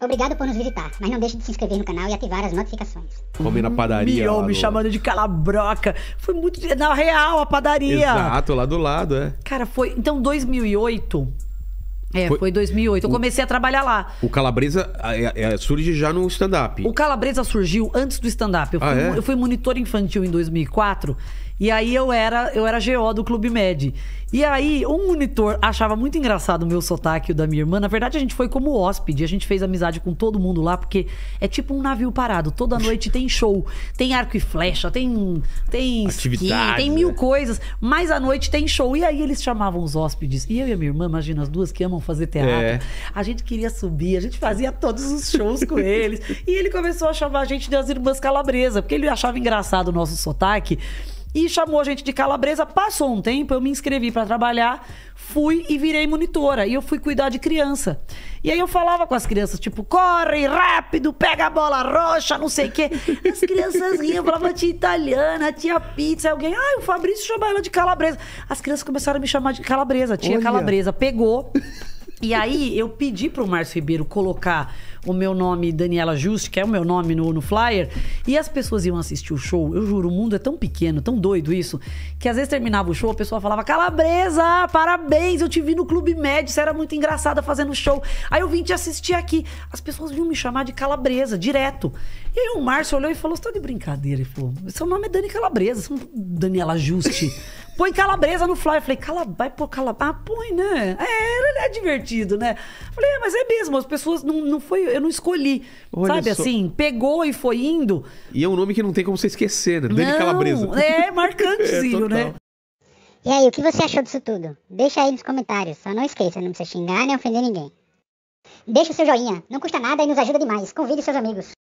Obrigado por nos visitar, mas não deixe de se inscrever no canal e ativar as notificações. Comi na padaria. Mion me chamando de calabroca. Foi muito. Na real, a padaria. Exato, lá do lado, é. Cara, foi. Então, 2008. É, foi, foi 2008. eu comecei a trabalhar lá. O Calabresa é, é, surge já no stand-up. O Calabresa surgiu antes do stand-up. Eu, ah, é? eu, fui monitor infantil em 2004 e aí eu era, eu era GO do Clube Med. E aí um monitor achava muito engraçado o meu sotaque e o da minha irmã. Na verdade, a gente foi como hóspede, a gente fez amizade com todo mundo lá, porque é tipo um navio parado. Toda noite tem show, tem arco e flecha, tem tem Atividade, skin, tem mil né? coisas, mas à noite tem show. E aí eles chamavam os hóspedes. E eu e a minha irmã, imagina as duas que amam fazer teatro. É. A gente queria subir, a gente fazia todos os shows com eles. E ele começou a chamar a gente de irmãs calabresa, porque ele achava engraçado o nosso sotaque e chamou a gente de calabresa. Passou um tempo, eu me inscrevi para trabalhar, fui e virei monitora. E eu fui cuidar de criança. E aí eu falava com as crianças, tipo, corre rápido, pega a bola roxa, não sei o quê. As crianças riam, falavam tia italiana, tia pizza, alguém. Ai, ah, o Fabrício chama ela de calabresa. As crianças começaram a me chamar de calabresa, tia Olha. calabresa. Pegou. E aí eu pedi para o Márcio Ribeiro colocar o meu nome, Daniela Juste, que é o meu nome no, no flyer, e as pessoas iam assistir o show. Eu juro, o mundo é tão pequeno, tão doido isso, que às vezes terminava o show, a pessoa falava: Calabresa, parabéns, eu te vi no Clube Médio, você era muito engraçada fazendo show. Aí eu vim te assistir aqui. As pessoas vinham me chamar de Calabresa, direto. E aí o Márcio olhou e falou: Você tá de brincadeira? Ele falou: Seu nome é Dani Calabresa, você não... É Daniela Juste. põe calabresa no flyer. Eu falei, calabresa, vai pôr calabresa? Ah, põe, né? É, é divertido, né? Eu falei, é, mas é mesmo, as pessoas não, não foi, eu não escolhi. Olha sabe só. assim, pegou e foi indo. E é um nome que não tem como você esquecer, né? Dani Calabresa. É, marcantezinho, é, né? E aí, o que você achou disso tudo? Deixa aí nos comentários, só não esqueça, não precisa xingar nem ofender ninguém. Deixa o seu joinha, não custa nada e nos ajuda demais. Convide seus amigos.